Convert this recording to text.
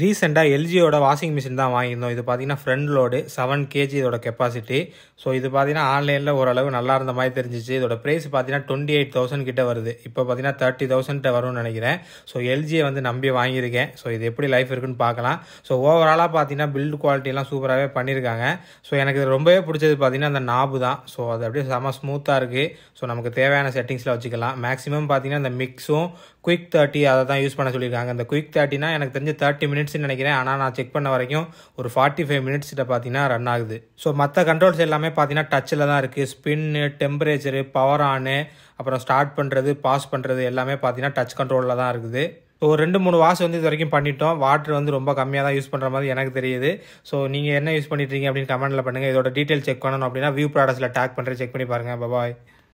ரீசெண்டாக எல்ஜியோட washing machine தான் வாங்கியிருந்தோம் இது பார்த்தீங்கன்னா ஃப்ரண்ட் லோடு செவன் கேஜி இதோட கெப்பாசிட்டி ஸோ இது பார்த்தீங்கன்னா ஆன்லைனில் ஓரளவு நல்லா இருந்த மாதிரி தெரிஞ்சிச்சு இதோட ப்ரைஸ் பார்த்தீங்கன்னா டுவெண்ட்டி எயிட் தௌசண்ட் கிட்ட வருது இப்போ பார்த்தீங்கன்னா தேர்ட்டி தௌசண்ட்ட வரும்னு நினைக்கிறேன் ஸோ எல்ஜியை வந்து நம்பி வாங்கியிருக்கேன் ஸோ இது எப்படி லைஃப் இருக்குன்னு பார்க்கலாம் ஸோ ஓவராலாக பார்த்தீங்கன்னா பில்டு குவாலிட்டிலாம் சூப்பராகவே பண்ணியிருக்காங்க ஸோ எனக்கு ரொம்பவே பிடிச்சது பார்த்தீங்கன்னா அந்த நாபு தான் ஸோ அது அப்படியே செம ஸ்மூத்தாக இருக்குது ஸோ நமக்கு தேவையான செட்டிங்ஸில் வச்சுக்கலாம் மேக்ஸிமம் பார்த்தீங்கன்னா அந்த மிக்ஸும் குயிக் தேர்ட்டி அதை தான் யூஸ் பண்ண சொல்லியிருக்காங்க அந்த குயிக் தேர்ட்டினா எனக்கு தெரிஞ்சு தேர்ட்டி மினிட் மினிட்ஸ்னு நினைக்கிறேன் ஆனால் நான் செக் பண்ண வரைக்கும் ஒரு ஃபார்ட்டி ஃபைவ் மினிட்ஸ்கிட்ட பார்த்தீங்கன்னா ரன் ஆகுது ஸோ மற்ற கண்ட்ரோல்ஸ் எல்லாமே பார்த்தீங்கன்னா டச்சில் தான் இருக்குது ஸ்பின்னு டெம்பரேச்சரு பவர் ஆனு அப்புறம் ஸ்டார்ட் பண்ணுறது பாஸ் பண்ணுறது எல்லாமே பார்த்தீங்கன்னா டச் கண்ட்ரோலில் தான் இருக்குது ஸோ ரெண்டு மூணு வாஷ் வந்து இது வரைக்கும் பண்ணிட்டோம் வாட்டர் வந்து ரொம்ப கம்மியாக தான் யூஸ் பண்ணுற மாதிரி எனக்கு தெரியுது ஸோ நீங்கள் என்ன யூஸ் பண்ணிட்டு அப்படின்னு கமெண்ட்டில் பண்ணுங்கள் இதோட டீட்டெயில் செக் பண்ணணும் அப்படின்னா வியூ ப்ராடக்ட்ஸில் டேக் பண்ணுறேன் செக் பண்ணி பாருங்கள் பாய்